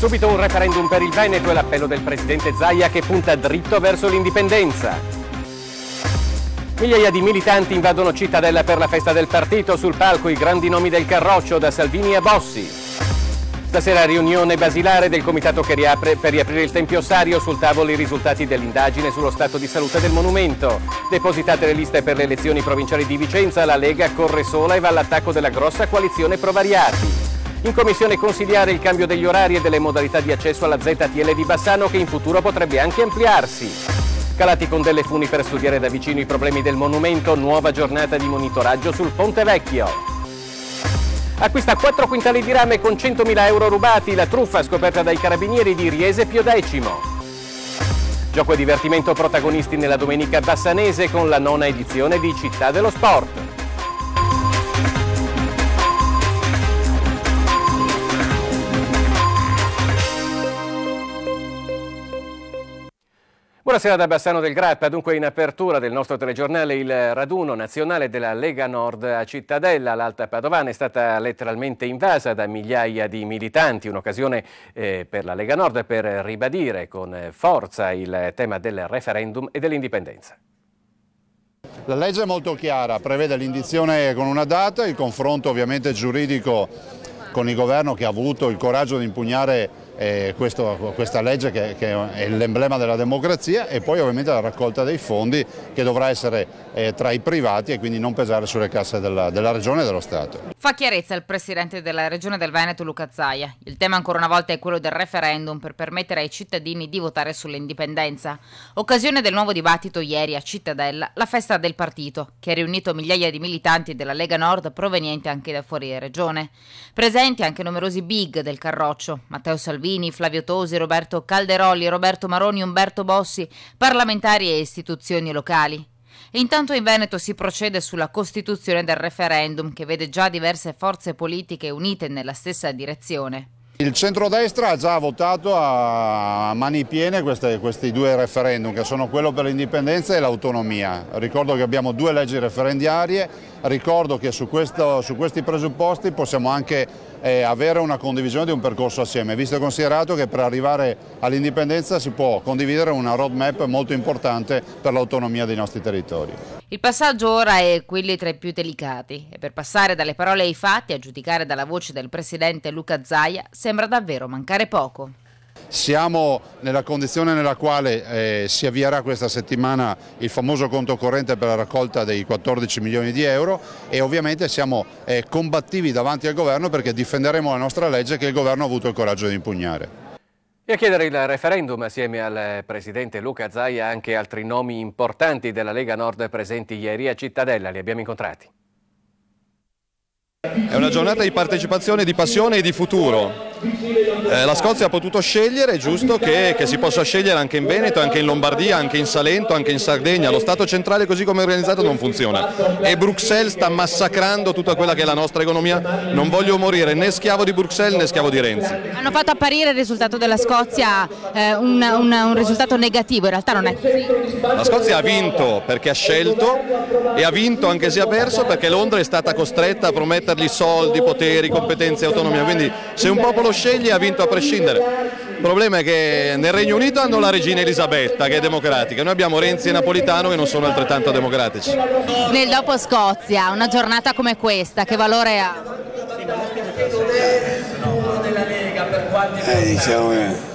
Subito un referendum per il Veneto e l'appello del presidente Zaia che punta dritto verso l'indipendenza. Migliaia di militanti invadono Cittadella per la festa del partito, sul palco i grandi nomi del carroccio da Salvini a Bossi. Stasera riunione basilare del comitato che riapre per riaprire il Tempio Sario, sul tavolo i risultati dell'indagine sullo stato di salute del monumento. Depositate le liste per le elezioni provinciali di Vicenza, la Lega corre sola e va all'attacco della grossa coalizione Provariati. In commissione consigliare il cambio degli orari e delle modalità di accesso alla ZTL di Bassano che in futuro potrebbe anche ampliarsi. Calati con delle funi per studiare da vicino i problemi del monumento, nuova giornata di monitoraggio sul Ponte Vecchio. Acquista 4 quintali di rame con 100.000 euro rubati, la truffa scoperta dai carabinieri di Riese Pio X. Gioco e divertimento protagonisti nella domenica bassanese con la nona edizione di Città dello Sport. Buonasera da Bassano del Grappa, dunque in apertura del nostro telegiornale il raduno nazionale della Lega Nord a Cittadella, l'Alta Padovana è stata letteralmente invasa da migliaia di militanti, un'occasione eh, per la Lega Nord per ribadire con forza il tema del referendum e dell'indipendenza. La legge è molto chiara, prevede l'indizione con una data, il confronto ovviamente giuridico con il governo che ha avuto il coraggio di impugnare eh, questo, questa legge che, che è l'emblema della democrazia e poi ovviamente la raccolta dei fondi che dovrà essere eh, tra i privati e quindi non pesare sulle casse della, della, Regione e dello Stato. Fa chiarezza il Presidente della Regione del Veneto Luca Zaia. Il tema ancora una volta è quello del referendum per permettere ai cittadini di votare sull'indipendenza. Occasione del nuovo dibattito ieri a Cittadella, la festa del partito, che ha riunito migliaia di militanti della Lega Nord provenienti anche da fuori Regione. Presenti anche numerosi big del Carroccio, Matteo Salvini, Salvini, Flavio Tosi, Roberto Calderoli, Roberto Maroni, Umberto Bossi, parlamentari e istituzioni locali. Intanto in Veneto si procede sulla costituzione del referendum che vede già diverse forze politiche unite nella stessa direzione. Il centrodestra ha già votato a mani piene queste, questi due referendum che sono quello per l'indipendenza e l'autonomia. Ricordo che abbiamo due leggi referendarie, ricordo che su, questo, su questi presupposti possiamo anche e avere una condivisione di un percorso assieme, visto e considerato che per arrivare all'indipendenza si può condividere una roadmap molto importante per l'autonomia dei nostri territori. Il passaggio ora è quello tra i più delicati e per passare dalle parole ai fatti, a giudicare dalla voce del presidente Luca Zaia, sembra davvero mancare poco. Siamo nella condizione nella quale eh, si avvierà questa settimana il famoso conto corrente per la raccolta dei 14 milioni di euro e ovviamente siamo eh, combattivi davanti al governo perché difenderemo la nostra legge che il governo ha avuto il coraggio di impugnare. E a chiedere il referendum assieme al presidente Luca Zaia anche altri nomi importanti della Lega Nord presenti ieri a Cittadella, li abbiamo incontrati. È una giornata di partecipazione, di passione e di futuro eh, la Scozia ha potuto scegliere, è giusto che, che, si possa scegliere anche in Veneto, anche in Lombardia, anche in Salento, anche in Sardegna. Lo Stato centrale così come è organizzato non funziona e Bruxelles sta massacrando tutta quella che è la nostra economia. Non voglio morire né schiavo di Bruxelles né schiavo di Renzi. Hanno fatto apparire il risultato della Scozia eh, un, un, un risultato negativo, in realtà non è così. La Scozia ha vinto perché ha scelto e ha vinto anche se ha perso perché Londra è stata costretta a promettergli soldi, poteri, competenze e autonomia. Quindi se un popolo uno sceglie ha vinto a prescindere. Il problema è che nel Regno Unito hanno la regina Elisabetta che è democratica, noi abbiamo Renzi e Napolitano che non sono altrettanto democratici. Nel dopo Scozia, una giornata come questa, che valore ha? Eh, diciamo che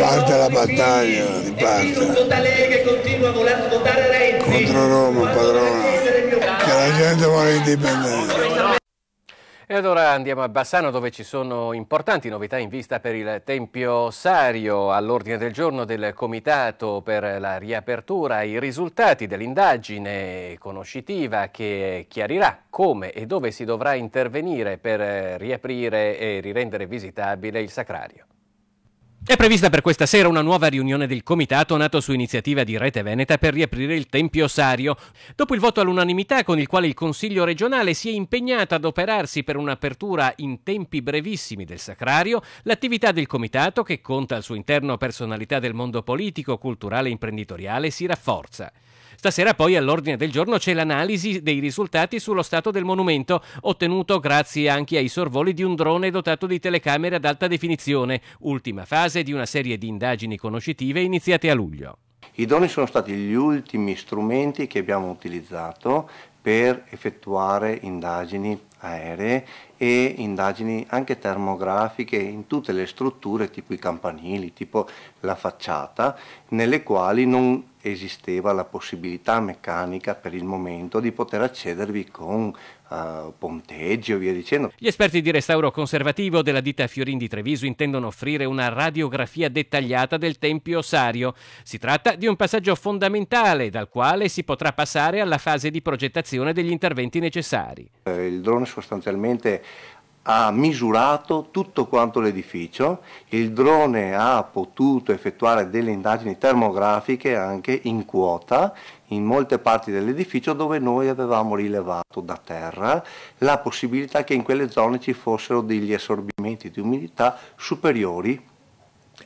parte la battaglia, riparte. Contro Roma, padrona, che la gente vuole indipendenza. E allora andiamo a Bassano dove ci sono importanti novità in vista per il Tempio Sario. All'ordine del giorno del Comitato per la riapertura i risultati dell'indagine conoscitiva che chiarirà come e dove si dovrà intervenire per riaprire e rirendere visitabile il Sacrario. È prevista per questa sera una nuova riunione del comitato nato su iniziativa di Rete Veneta per riaprire il Tempio Osario. dopo il voto all'unanimità con il quale il Consiglio regionale si è impegnato ad operarsi per un'apertura in tempi brevissimi del Sacrario, l'attività del comitato, che conta al suo interno personalità del mondo politico, culturale e imprenditoriale, si rafforza. Stasera poi all'ordine del giorno c'è l'analisi dei risultati sullo stato del monumento, ottenuto grazie anche ai sorvoli di un drone dotato di telecamere ad alta definizione, ultima fase di una serie di indagini conoscitive iniziate a luglio. I droni sono stati gli ultimi strumenti che abbiamo utilizzato per effettuare indagini aeree e indagini anche termografiche in tutte le strutture tipo i campanili, tipo la facciata, nelle quali non esisteva la possibilità meccanica per il momento di poter accedervi con uh, eh, ponteggi o via dicendo. Gli esperti di restauro conservativo della ditta Fiorin di Treviso intendono offrire una radiografia dettagliata del Tempio Sario. Si tratta di un passaggio fondamentale dal quale si potrà passare alla fase di progettazione degli interventi necessari. Eh, il drone sostanzialmente ha misurato tutto quanto l'edificio, il drone ha potuto effettuare delle indagini termografiche anche in quota in molte parti dell'edificio dove noi avevamo rilevato da terra la possibilità che in quelle zone ci fossero degli assorbimenti di umidità superiori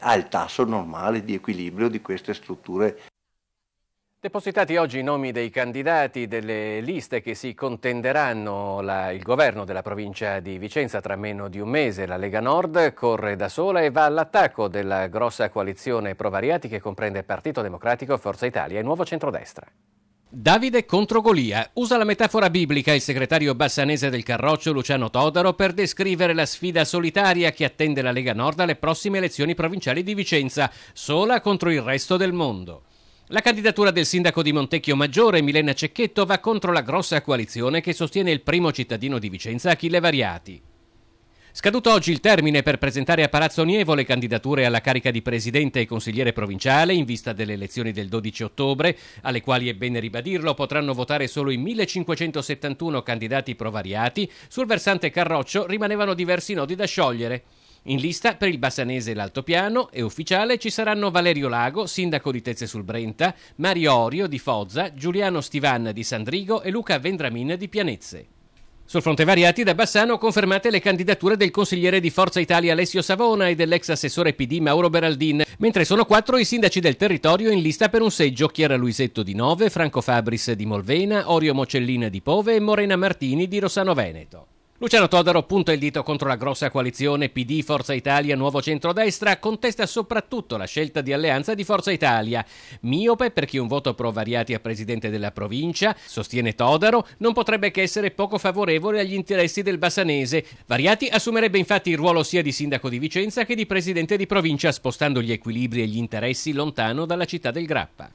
al tasso normale di equilibrio di queste strutture Depositati oggi i nomi dei candidati delle liste che si contenderanno la, il governo della provincia di Vicenza tra meno di un mese. La Lega Nord corre da sola e va all'attacco della grossa coalizione Provariati che comprende Partito Democratico, Forza Italia e Nuovo Centrodestra. Davide contro Golia. Usa la metafora biblica il segretario bassanese del Carroccio Luciano Todaro per descrivere la sfida solitaria che attende la Lega Nord alle prossime elezioni provinciali di Vicenza, sola contro il resto del mondo. La candidatura del sindaco di Montecchio Maggiore, Milena Cecchetto, va contro la grossa coalizione che sostiene il primo cittadino di Vicenza, Achille Variati. Scaduto oggi il termine per presentare a Palazzo Nievo le candidature alla carica di presidente e consigliere provinciale in vista delle elezioni del 12 ottobre, alle quali è bene ribadirlo potranno votare solo i 1571 candidati provariati, sul versante Carroccio rimanevano diversi nodi da sciogliere. In lista per il Bassanese e l'Altopiano e ufficiale ci saranno Valerio Lago, sindaco di Tezze sul Brenta, Mario Orio di Fozza, Giuliano Stivan di Sandrigo e Luca Vendramin di Pianezze. Sul fronte variati da Bassano confermate le candidature del consigliere di Forza Italia Alessio Savona e dell'ex assessore PD Mauro Beraldin, mentre sono quattro i sindaci del territorio in lista per un seggio Chiara Luisetto di Nove, Franco Fabris di Molvena, Orio Mocellina di Pove e Morena Martini di Rossano Veneto. Luciano Todaro punta il dito contro la grossa coalizione PD Forza Italia Nuovo Centrodestra, contesta soprattutto la scelta di alleanza di Forza Italia. Miope perché un voto pro variati a presidente della provincia, sostiene Todaro, non potrebbe che essere poco favorevole agli interessi del bassanese. Variati assumerebbe infatti il ruolo sia di sindaco di Vicenza che di presidente di provincia, spostando gli equilibri e gli interessi lontano dalla città del Grappa.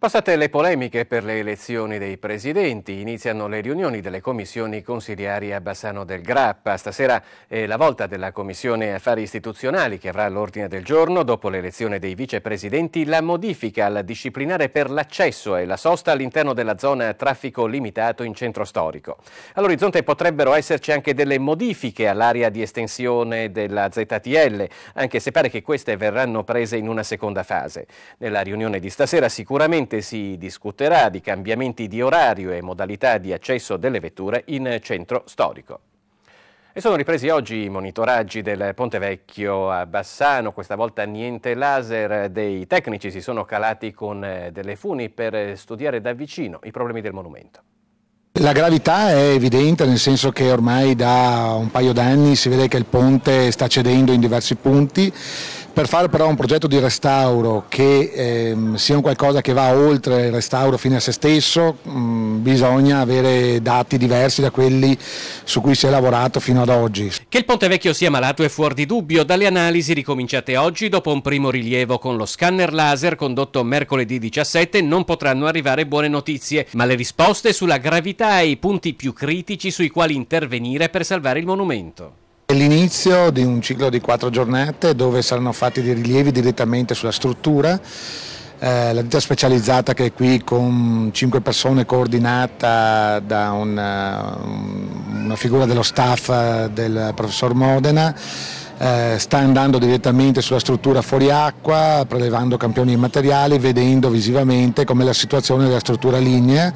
Passate le polemiche per le elezioni dei presidenti, iniziano le riunioni delle commissioni consigliari a Bassano del Grappa. Stasera è la volta della Commissione Affari Istituzionali che avrà all'ordine del giorno, dopo l'elezione dei vicepresidenti, la modifica al disciplinare per l'accesso e la sosta all'interno della zona a traffico limitato in centro storico. All'orizzonte potrebbero esserci anche delle modifiche all'area di estensione della ZTL, anche se pare che queste verranno prese in una seconda fase. Nella riunione di stasera sicuramente Sicuramente si discuterà di cambiamenti di orario e modalità di accesso delle vetture in centro storico. E sono ripresi oggi i monitoraggi del Ponte Vecchio a Bassano, questa volta niente laser, dei tecnici si sono calati con eh, delle funi per studiare da vicino i problemi del monumento. La gravità è evidente nel senso che ormai da un paio d'anni si vede che il ponte sta cedendo in diversi punti per fare però un progetto di restauro che ehm, sia un qualcosa che va oltre il restauro fine a se stesso mh, mm, bisogna avere dati diversi da quelli su cui si è lavorato fino ad oggi. Che il Ponte Vecchio sia malato è fuori di dubbio dalle analisi ricominciate oggi dopo un primo rilievo con lo scanner laser condotto mercoledì 17 non potranno arrivare buone notizie ma le risposte sulla gravità e i punti più critici sui quali intervenire per salvare il monumento. È l'inizio di un ciclo di quattro giornate dove saranno fatti dei rilievi direttamente sulla struttura. Eh, la ditta specializzata che è qui con cinque persone coordinata da una, eh, una figura dello staff eh, del professor Modena eh, sta andando direttamente sulla struttura fuori acqua, prelevando campioni e materiali, vedendo visivamente com'è la situazione della struttura lignea.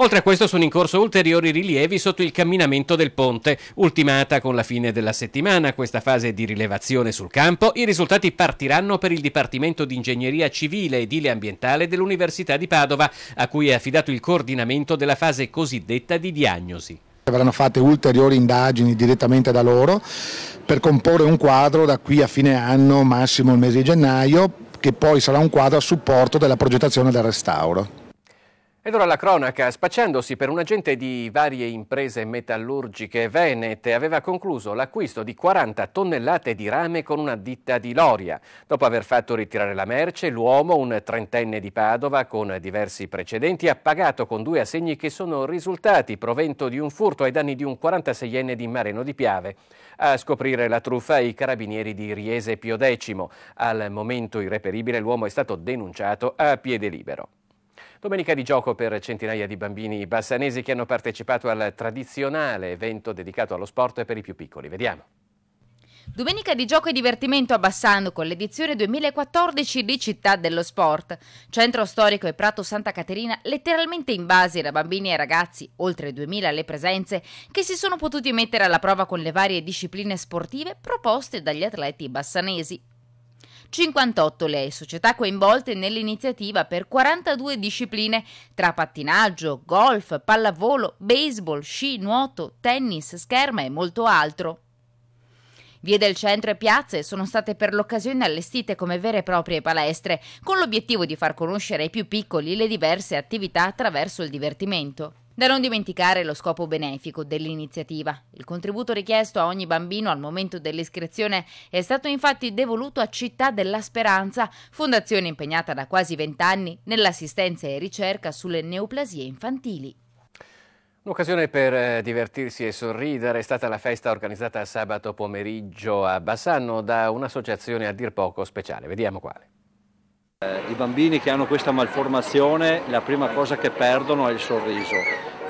Oltre a questo sono in corso ulteriori rilievi sotto il camminamento del ponte, ultimata con la fine della settimana questa fase di rilevazione sul campo. I risultati partiranno per il Dipartimento di Ingegneria Civile, Edile e Ambientale dell'Università di Padova, a cui è affidato il coordinamento della fase cosiddetta di diagnosi verranno fatte ulteriori indagini direttamente da loro per comporre un quadro da qui a fine anno, massimo il mese di gennaio, che poi sarà un quadro a supporto della progettazione del restauro. Ed ora la cronaca, spacciandosi per un agente di varie imprese metallurgiche venete, aveva concluso l'acquisto di 40 tonnellate di rame con una ditta di Loria. Dopo aver fatto ritirare la merce, l'uomo, un trentenne di Padova con diversi precedenti, ha pagato con due assegni che sono risultati provento di un furto ai danni di un 46enne di Mareno di Piave. A scoprire la truffa i carabinieri di Riese Pio X. Al momento irreperibile l'uomo è stato denunciato a piede libero. Domenica di gioco per centinaia di bambini bassanesi che hanno partecipato al tradizionale evento dedicato allo sport per i più piccoli. Vediamo. Domenica di gioco e divertimento a Bassano con l'edizione 2014 di Città dello Sport. Centro storico e Prato Santa Caterina letteralmente invasi da bambini e ragazzi, oltre 2000 le presenze, che si sono potuti mettere alla prova con le varie discipline sportive proposte dagli atleti bassanesi. 58 le società coinvolte nell'iniziativa per 42 discipline tra pattinaggio, golf, pallavolo, baseball, sci, nuoto, tennis, scherma e molto altro. Vie del centro e piazze sono state per l'occasione allestite come vere e proprie palestre, con l'obiettivo di far conoscere ai più piccoli le diverse attività attraverso il divertimento. Da non dimenticare lo scopo benefico dell'iniziativa. Il contributo richiesto a ogni bambino al momento dell'iscrizione è stato infatti devoluto a Città della Speranza, fondazione impegnata da quasi vent'anni nell'assistenza e ricerca sulle neoplasie infantili. Un'occasione per eh, divertirsi e sorridere è stata la festa organizzata sabato pomeriggio a Bassano da un'associazione a dir poco speciale. Vediamo quale. Eh, I bambini che hanno questa malformazione la prima cosa che perdono è il sorriso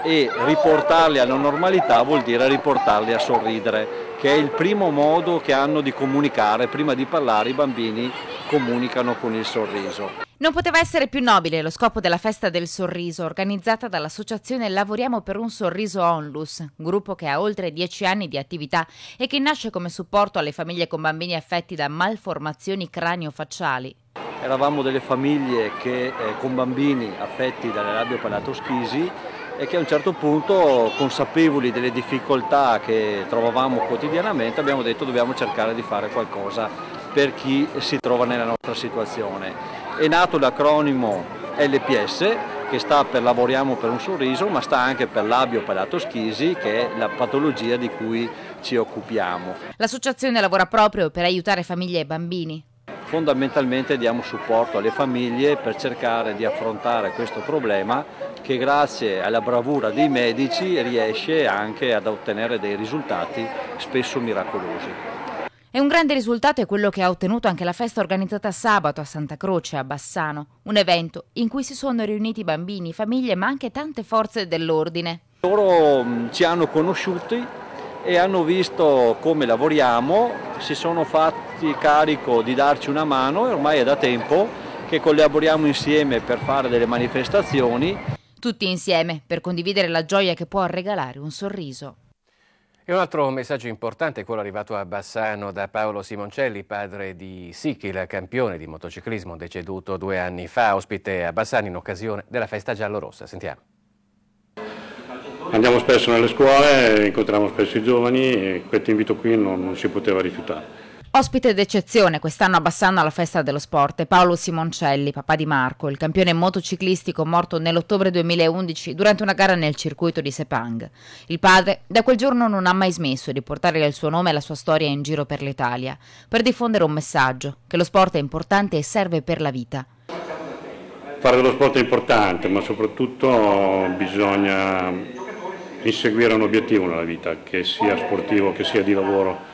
e riportarli alla normalità vuol dire riportarli a sorridere, che è il primo modo che hanno di comunicare, prima di parlare i bambini comunicano con il sorriso. Non poteva essere più nobile lo scopo della festa del sorriso organizzata dall'associazione Lavoriamo per un sorriso Onlus, gruppo che ha oltre dieci anni di attività e che nasce come supporto alle famiglie con bambini affetti da malformazioni cranio-facciali. Eravamo delle famiglie che, eh, con bambini affetti dalle rabbia palatoschisi e che a un certo punto, consapevoli delle difficoltà che trovavamo quotidianamente, abbiamo detto dobbiamo cercare di fare qualcosa per chi si trova nella nostra situazione. È nato l'acronimo LPS, che sta per Lavoriamo per un sorriso, ma sta anche per labio palato schisi, che è la patologia di cui ci occupiamo. L'associazione lavora proprio per aiutare famiglie e bambini fondamentalmente diamo supporto alle famiglie per cercare di affrontare questo problema che grazie alla bravura dei medici riesce anche ad ottenere dei risultati spesso miracolosi. E un grande risultato è quello che ha ottenuto anche la festa organizzata sabato a Santa Croce a Bassano, un evento in cui si sono riuniti bambini, famiglie ma anche tante forze dell'ordine. Loro mm, ci hanno conosciuti e hanno visto come lavoriamo, si sono fatti farsi carico di darci una mano e ormai è da tempo che collaboriamo insieme per fare delle manifestazioni. Tutti insieme per condividere la gioia che può regalare un sorriso. E un altro messaggio importante è quello arrivato a Bassano da Paolo Simoncelli, padre di Sichil, campione di motociclismo deceduto due anni fa, ospite a Bassano in occasione della festa giallo-rossa. Sentiamo. Andiamo spesso nelle scuole, incontriamo spesso i giovani e questo invito qui non, non si poteva rifiutare. Ospite d'eccezione quest'anno abbassando alla festa dello sport è Paolo Simoncelli, papà di Marco, il campione motociclistico morto nell'ottobre 2011 durante una gara nel circuito di Sepang. Il padre da quel giorno non ha mai smesso di portare il suo nome e la sua storia in giro per l'Italia, per diffondere un messaggio che lo sport è importante e serve per la vita. Fare dello sport è importante, ma soprattutto bisogna inseguire un obiettivo nella vita, che sia sportivo, che sia di lavoro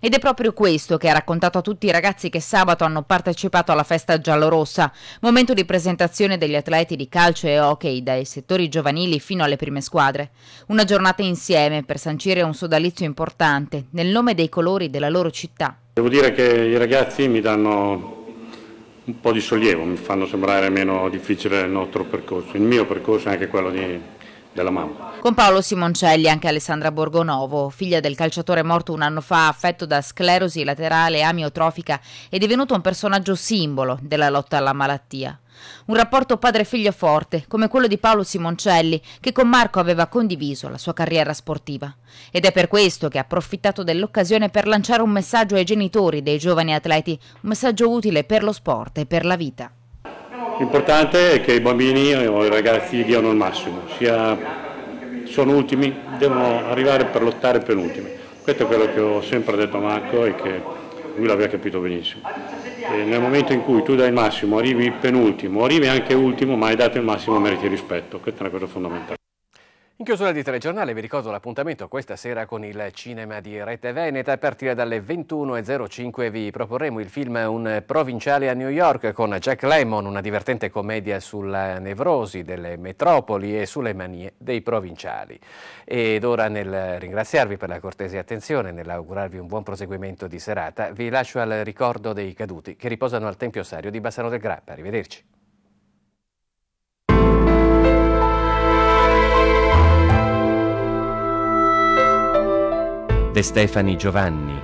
ed è proprio questo che ha raccontato a tutti i ragazzi che sabato hanno partecipato alla festa giallorossa, momento di presentazione degli atleti di calcio e hockey dai settori giovanili fino alle prime squadre. Una giornata insieme per sancire un sodalizio importante nel nome dei colori della loro città. Devo dire che i ragazzi mi danno un po' di sollievo, mi fanno sembrare meno difficile il nostro percorso, il mio percorso è anche quello di della mamma. Con Paolo Simoncelli anche Alessandra Borgonovo, figlia del calciatore morto un anno fa affetto da sclerosi laterale amiotrofica è divenuto un personaggio simbolo della lotta alla malattia. Un rapporto padre-figlio forte, come quello di Paolo Simoncelli, che con Marco aveva condiviso la sua carriera sportiva. Ed è per questo che ha approfittato dell'occasione per lanciare un messaggio ai genitori dei giovani atleti, un messaggio utile per lo sport e per la vita. L'importante è che i bambini o i ragazzi diano il massimo, sia sono ultimi, devono arrivare per lottare per ultimi. Questo è quello che ho sempre detto a Marco e che lui l'aveva capito benissimo. E nel momento in cui tu dai il massimo, arrivi penultimo, arrivi anche ultimo, ma hai dato il massimo meriti rispetto. Questa è una cosa fondamentale. In chiusura di telegiornale vi ricordo l'appuntamento questa sera con il cinema di Rete Veneta. A partire dalle 21.05 vi proporremo il film Un provinciale a New York con Jack Lemmon, una divertente commedia sulla nevrosi delle metropoli e sulle manie dei provinciali. Ed ora nel ringraziarvi per la cortese attenzione, e nell'augurarvi un buon proseguimento di serata, vi lascio al ricordo dei caduti che riposano al Tempio Sario di Bassano del Grappa. Arrivederci. De Stefani Giovanni,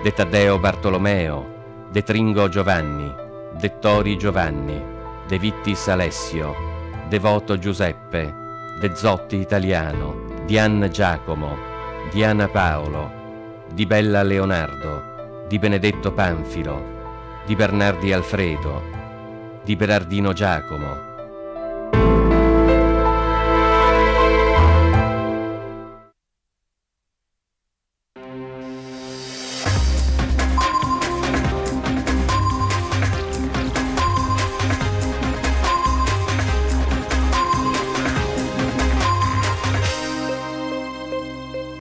De Taddeo Bartolomeo, De Tringo Giovanni, De Tori Giovanni, De Vittis Alessio, De Voto Giuseppe, De Zotti Italiano, Dian Giacomo, Diana Paolo, Di Bella Leonardo, Di Benedetto Panfilo, Di Bernardi Alfredo, Di Berardino Giacomo,